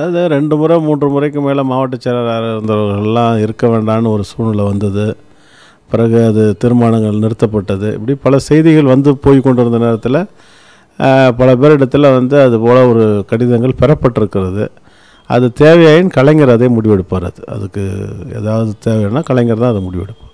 அது ரெண்டு முறை மூன்று முறைக்கு மேலே மாவட்ட செயலராக இருந்தவர்கள்லாம் இருக்க வேண்டாம்னு ஒரு சூழ்நிலை வந்தது பிறகு அது திருமணங்கள் நிறுத்தப்பட்டது இப்படி பல செய்திகள் வந்து போய் கொண்டிருந்த நேரத்தில் பல பேரிடத்தில் வந்து அது போல் ஒரு கடிதங்கள் பெறப்பட்டிருக்கிறது அது தேவையாயின் கலைஞர் அதே முடிவெடுப்பார் அது அதுக்கு ஏதாவது தேவைன்னா கலைஞர் தான் அதை முடிவெடுப்பார்